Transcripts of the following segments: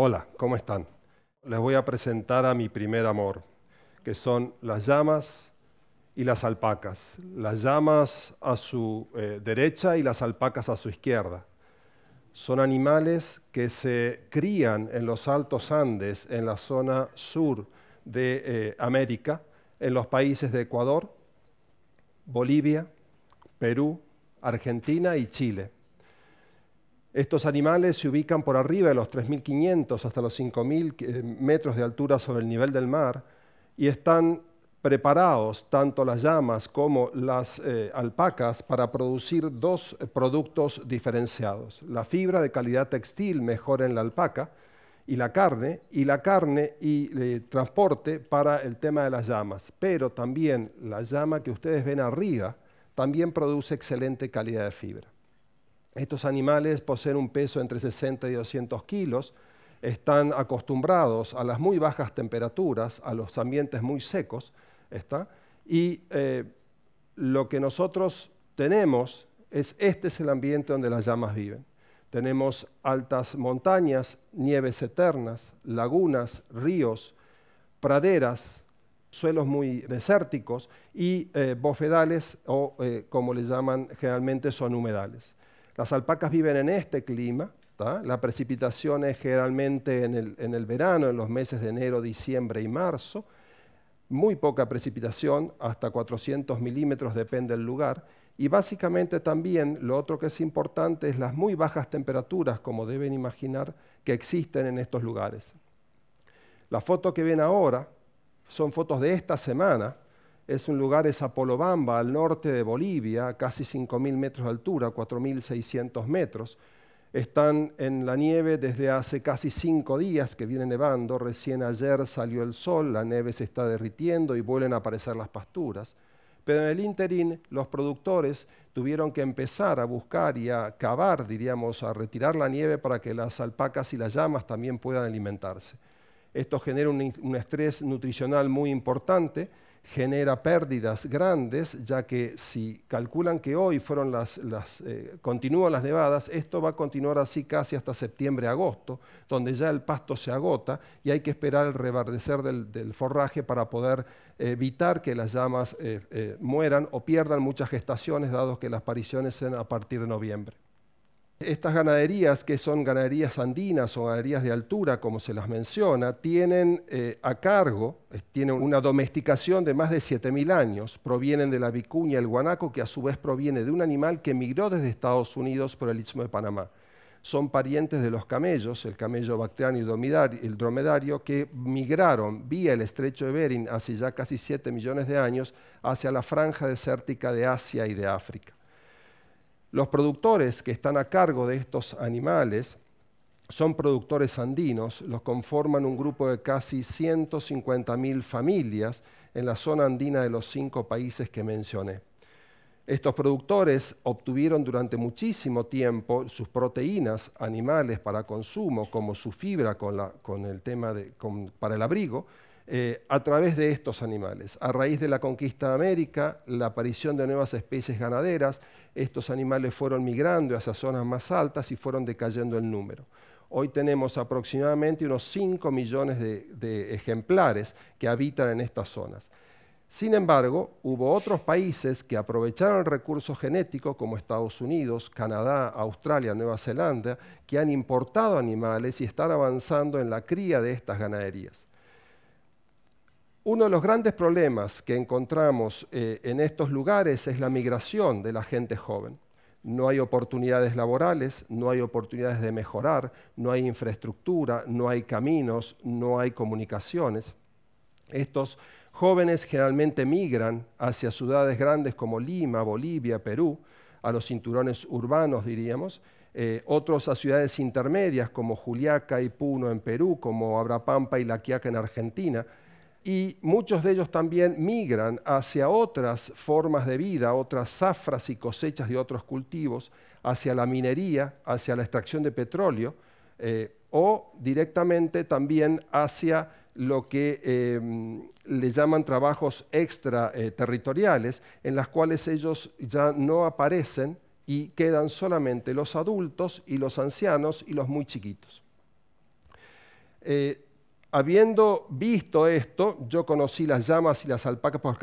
Hola, ¿cómo están? Les voy a presentar a mi primer amor, que son las llamas y las alpacas. Las llamas a su eh, derecha y las alpacas a su izquierda. Son animales que se crían en los altos Andes, en la zona sur de eh, América, en los países de Ecuador, Bolivia, Perú, Argentina y Chile. Estos animales se ubican por arriba de los 3.500 hasta los 5.000 eh, metros de altura sobre el nivel del mar y están preparados, tanto las llamas como las eh, alpacas, para producir dos eh, productos diferenciados. La fibra de calidad textil mejor en la alpaca y la carne, y la carne y transporte para el tema de las llamas. Pero también la llama que ustedes ven arriba también produce excelente calidad de fibra. Estos animales poseen un peso entre 60 y 200 kilos, están acostumbrados a las muy bajas temperaturas, a los ambientes muy secos, ¿está? y eh, lo que nosotros tenemos es, este es el ambiente donde las llamas viven. Tenemos altas montañas, nieves eternas, lagunas, ríos, praderas, suelos muy desérticos y eh, bofedales o eh, como le llaman generalmente son humedales. Las alpacas viven en este clima, la precipitación es generalmente en el, en el verano, en los meses de enero, diciembre y marzo, muy poca precipitación, hasta 400 milímetros, depende del lugar, y básicamente también lo otro que es importante es las muy bajas temperaturas, como deben imaginar, que existen en estos lugares. La foto que ven ahora son fotos de esta semana, es un lugar, es Apolobamba, al norte de Bolivia, casi 5.000 metros de altura, 4.600 metros. Están en la nieve desde hace casi cinco días que viene nevando, recién ayer salió el sol, la nieve se está derritiendo y vuelven a aparecer las pasturas. Pero en el interín los productores tuvieron que empezar a buscar y a cavar, diríamos, a retirar la nieve para que las alpacas y las llamas también puedan alimentarse. Esto genera un estrés nutricional muy importante genera pérdidas grandes, ya que si calculan que hoy fueron las, eh, continúan las nevadas, esto va a continuar así casi hasta septiembre-agosto, donde ya el pasto se agota y hay que esperar el rebardecer del, forraje para poder evitar que las llamas eh, eh, mueran o pierdan muchas gestaciones, dado que las apariciones sean a partir de noviembre. Estas ganaderías, que son ganaderías andinas o ganaderías de altura, como se las menciona, tienen eh, a cargo, tienen una domesticación de más de 7.000 años, provienen de la vicuña, el guanaco, que a su vez proviene de un animal que emigró desde Estados Unidos por el Istmo de Panamá. Son parientes de los camellos, el camello bactriano y el dromedario, que migraron vía el estrecho de Bering hace ya casi 7 millones de años hacia la franja desértica de Asia y de África. Los productores que están a cargo de estos animales son productores andinos, los conforman un grupo de casi 150.000 familias en la zona andina de los cinco países que mencioné. Estos productores obtuvieron durante muchísimo tiempo sus proteínas animales para consumo, como su fibra con el tema para el abrigo, eh, a través de estos animales. A raíz de la conquista de América, la aparición de nuevas especies ganaderas, estos animales fueron migrando hacia zonas más altas y fueron decayendo el número. Hoy tenemos aproximadamente unos 5 millones de, de ejemplares que habitan en estas zonas. Sin embargo, hubo otros países que aprovecharon el recurso genético, como Estados Unidos, Canadá, Australia, Nueva Zelanda, que han importado animales y están avanzando en la cría de estas ganaderías. Uno de los grandes problemas que encontramos eh, en estos lugares es la migración de la gente joven. No hay oportunidades laborales, no hay oportunidades de mejorar, no hay infraestructura, no hay caminos, no hay comunicaciones. Estos jóvenes generalmente migran hacia ciudades grandes como Lima, Bolivia, Perú, a los cinturones urbanos, diríamos, eh, otros a ciudades intermedias como Juliaca y Puno en Perú, como Abrapampa y La Quiaca en Argentina, y muchos de ellos también migran hacia otras formas de vida, otras zafras y cosechas de otros cultivos, hacia la minería, hacia la extracción de petróleo, eh, o directamente también hacia lo que eh, le llaman trabajos extraterritoriales, eh, territoriales, en las cuales ellos ya no aparecen y quedan solamente los adultos y los ancianos y los muy chiquitos. Habiendo visto esto, yo conocí las llamas y las alpacas por,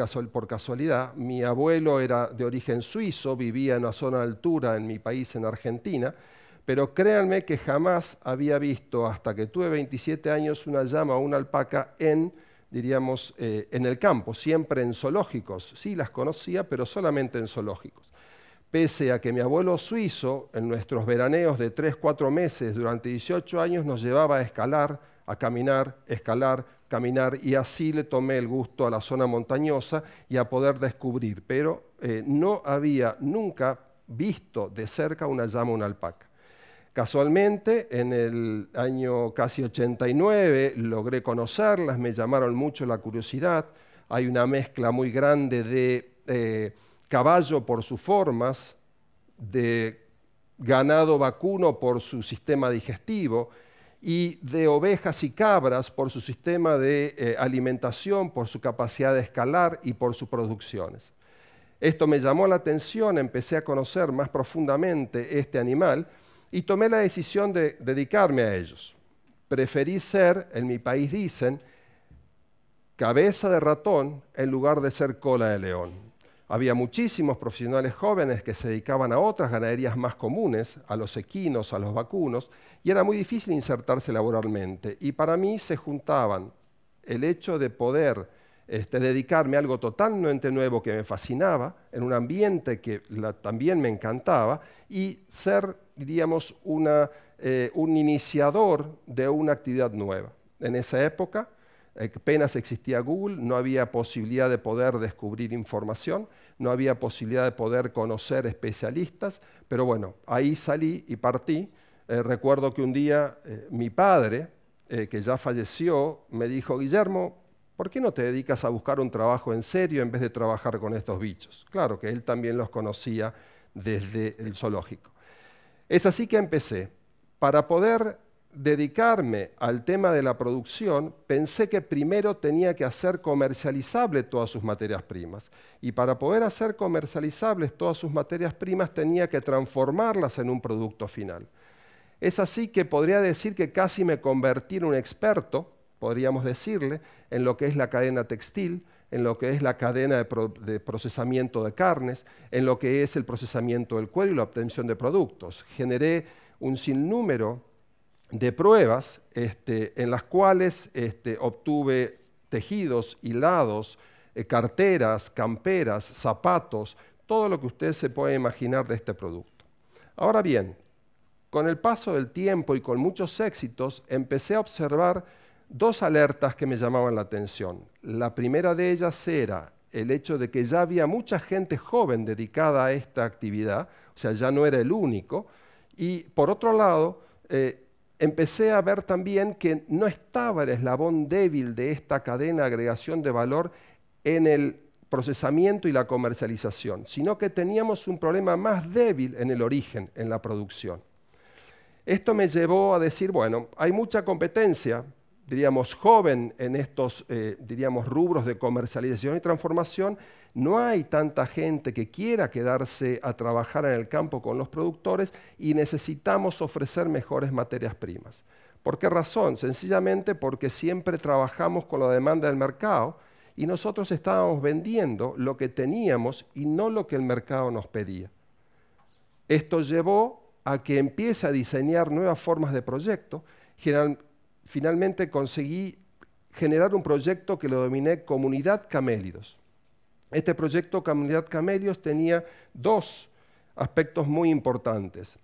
casualidad. Mi abuelo era de origen suizo, vivía en una zona de altura en mi país, en Argentina, pero créanme que jamás había visto, hasta que tuve 27 años, una llama o una alpaca en, diríamos, eh, en el campo, siempre en zoológicos. Sí, las conocía, pero solamente en zoológicos. Pese a que mi abuelo suizo, en nuestros veraneos de 3-4 meses durante 18 años, nos llevaba a escalar a caminar, escalar, caminar y así le tomé el gusto a la zona montañosa y a poder descubrir, pero eh, no había nunca visto de cerca una llama, una alpaca. Casualmente, en el año casi 89 logré conocerlas, me llamaron mucho la curiosidad, hay una mezcla muy grande de eh, caballo por sus formas, de ganado vacuno por su sistema digestivo, y de ovejas y cabras por su sistema de eh, alimentación, por su capacidad de escalar y por sus producciones. Esto me llamó la atención, empecé a conocer más profundamente este animal y tomé la decisión de dedicarme a ellos. Preferí ser, en mi país dicen, cabeza de ratón en lugar de ser cola de león. Había muchísimos profesionales jóvenes que se dedicaban a otras ganaderías más comunes, a los equinos, a los vacunos, y era muy difícil insertarse laboralmente. Y para mí se juntaban el hecho de poder este, dedicarme a algo totalmente nuevo que me fascinaba, en un ambiente que también me encantaba, y ser, diríamos, eh, un iniciador de una actividad nueva. En esa época apenas existía Google, no había posibilidad de poder descubrir información, no había posibilidad de poder conocer especialistas, pero bueno, ahí salí y partí. Eh, recuerdo que un día eh, mi padre, eh, que ya falleció, me dijo, Guillermo, ¿por qué no te dedicas a buscar un trabajo en serio en vez de trabajar con estos bichos? Claro que él también los conocía desde el zoológico. Es así que empecé. Para poder dedicarme al tema de la producción, pensé que primero tenía que hacer comercializable todas sus materias primas. Y para poder hacer comercializables todas sus materias primas tenía que transformarlas en un producto final. Es así que podría decir que casi me convertí en un experto, podríamos decirle, en lo que es la cadena textil, en lo que es la cadena de, de, procesamiento de carnes, en lo que es el procesamiento del cuero y la obtención de productos. Generé un sinnúmero de pruebas este, en las cuales este, obtuve tejidos, hilados, eh, carteras, camperas, zapatos, todo lo que usted se puede imaginar de este producto. Ahora bien, con el paso del tiempo y con muchos éxitos, empecé a observar dos alertas que me llamaban la atención. La primera de ellas era el hecho de que ya había mucha gente joven dedicada a esta actividad, o sea, ya no era el único, y por otro lado, eh, empecé a ver también que no estaba el eslabón débil de esta cadena de agregación de valor en el procesamiento y la comercialización, sino que teníamos un problema más débil en el origen, en la producción. Esto me llevó a decir, bueno, hay mucha competencia, diríamos, joven en estos, eh, diríamos, rubros de comercialización y transformación, no hay tanta gente que quiera quedarse a trabajar en el campo con los productores y necesitamos ofrecer mejores materias primas. ¿Por qué razón? Sencillamente porque siempre trabajamos con la demanda del mercado y nosotros estábamos vendiendo lo que teníamos y no lo que el mercado nos pedía. Esto llevó a que empiece a diseñar nuevas formas de proyecto, finalmente conseguí generar un proyecto que lo dominé Comunidad Camélidos. Este proyecto Comunidad Camélidos tenía dos aspectos muy importantes.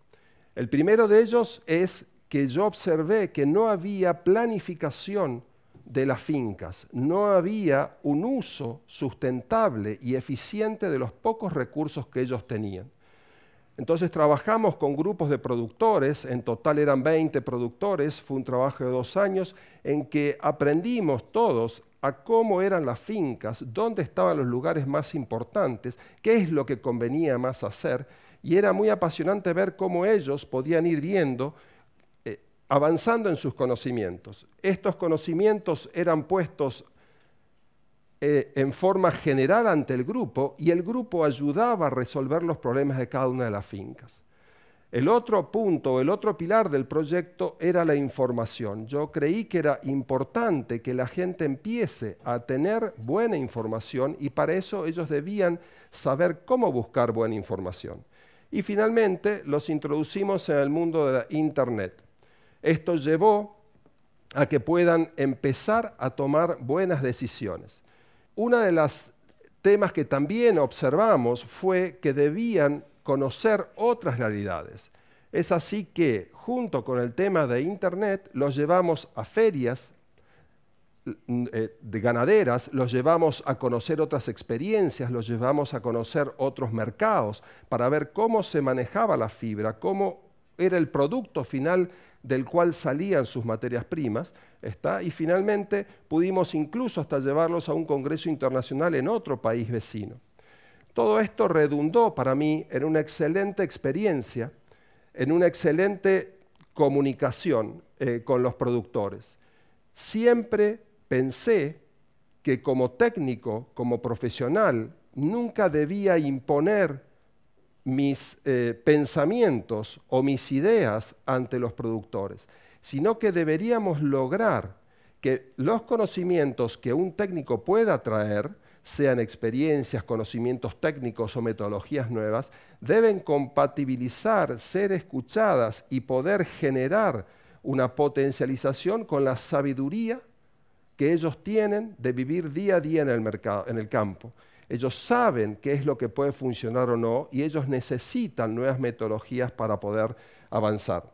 El primero de ellos es que yo observé que no había planificación de las fincas, no había un uso sustentable y eficiente de los pocos recursos que ellos tenían. Entonces trabajamos con grupos de productores, en total eran 20 productores, fue un trabajo de dos años en que aprendimos todos a cómo eran las fincas, dónde estaban los lugares más importantes, qué es lo que convenía más hacer, y era muy apasionante ver cómo ellos podían ir viendo, eh, avanzando en sus conocimientos. Estos conocimientos eran puestos eh, en forma general ante el grupo y el grupo ayudaba a resolver los problemas de cada una de las fincas. El otro punto, el otro pilar del proyecto era la información. Yo creí que era importante que la gente empiece a tener buena información y para eso ellos debían saber cómo buscar buena información. Y finalmente los introducimos en el mundo de la Internet. Esto llevó a que puedan empezar a tomar buenas decisiones uno de los temas que también observamos fue que debían conocer otras realidades. Es así que, junto con el tema de Internet, los llevamos a ferias mm, eh, de ganaderas, los llevamos a conocer otras experiencias, los llevamos a conocer otros mercados, para ver cómo se manejaba la fibra, cómo era el producto final del cual salían sus materias primas, ¿está? y finalmente pudimos incluso hasta llevarlos a un congreso internacional en otro país vecino. Todo esto redundó para mí en una excelente experiencia, en una excelente comunicación eh, con los productores. Siempre pensé que como técnico, como profesional, nunca debía imponer mis eh, pensamientos o mis ideas ante los productores, sino que deberíamos lograr que los conocimientos que un técnico pueda traer, sean experiencias, conocimientos técnicos o metodologías nuevas, deben compatibilizar, ser escuchadas y poder generar una potencialización con la sabiduría que ellos tienen de vivir día a día en el, mercado, en el campo. Ellos saben qué es lo que puede funcionar o no y ellos necesitan nuevas metodologías para poder avanzar.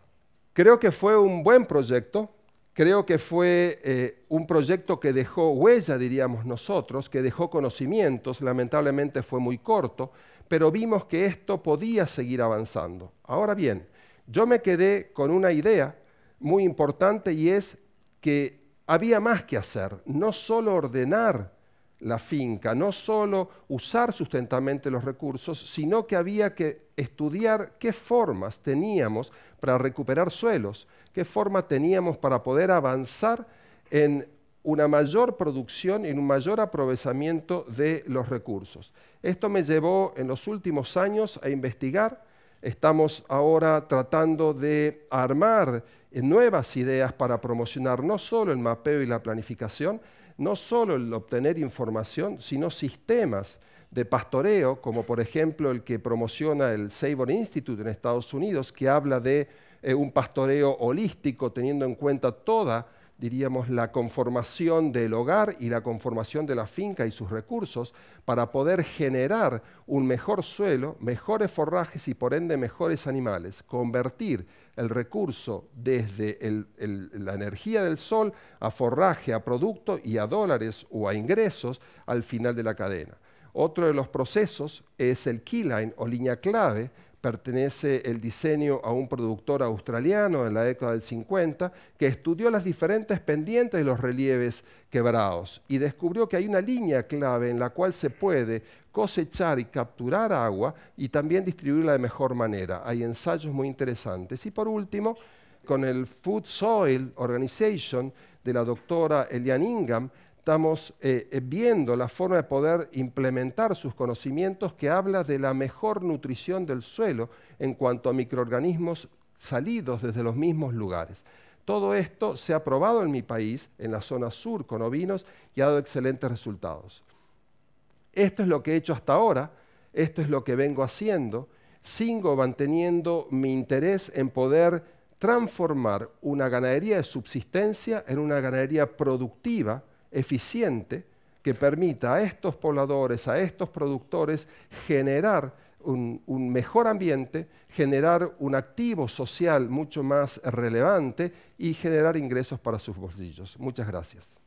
Creo que fue un buen proyecto, creo que fue eh, un proyecto que dejó huella, diríamos nosotros, que dejó conocimientos, lamentablemente fue muy corto, pero vimos que esto podía seguir avanzando. Ahora bien, yo me quedé con una idea muy importante y es que había más que hacer, no solo ordenar la finca, no solo usar sustentamente los recursos, sino que había que estudiar qué formas teníamos para recuperar suelos, qué forma teníamos para poder avanzar en una mayor producción y un mayor aprovechamiento de los recursos. Esto me llevó en los últimos años a investigar. Estamos ahora tratando de armar nuevas ideas para promocionar no solo el mapeo y la planificación, no solo el obtener información, sino sistemas de pastoreo, como por ejemplo el que promociona el Sabor Institute en Estados Unidos, que habla de eh, un pastoreo holístico teniendo en cuenta toda diríamos, la conformación del hogar y la conformación de la finca y sus recursos para poder generar un mejor suelo, mejores forrajes y por ende mejores animales. Convertir el recurso desde la energía del sol a forraje, a producto y a dólares o a ingresos al final de la cadena. Otro de los procesos es el line o línea clave, pertenece el diseño a un productor australiano en la década del 50 que estudió las diferentes pendientes de los relieves quebrados y descubrió que hay una línea clave en la cual se puede cosechar y capturar agua y también distribuirla de mejor manera. Hay ensayos muy interesantes. Y por último, con el Food Soil Organization de la doctora Elian Ingham, estamos eh, eh, viendo la forma de poder implementar sus conocimientos que habla de la mejor nutrición del suelo en cuanto a microorganismos salidos desde los mismos lugares. Todo esto se ha probado en mi país, en la zona sur, con ovinos y ha dado excelentes resultados. Esto es lo que he hecho hasta ahora, esto es lo que vengo haciendo, sigo manteniendo mi interés en poder transformar una ganadería de subsistencia en una ganadería productiva, eficiente que permita a estos pobladores, a estos productores, generar un, mejor ambiente, generar un activo social mucho más relevante y generar ingresos para sus bolsillos. Muchas gracias.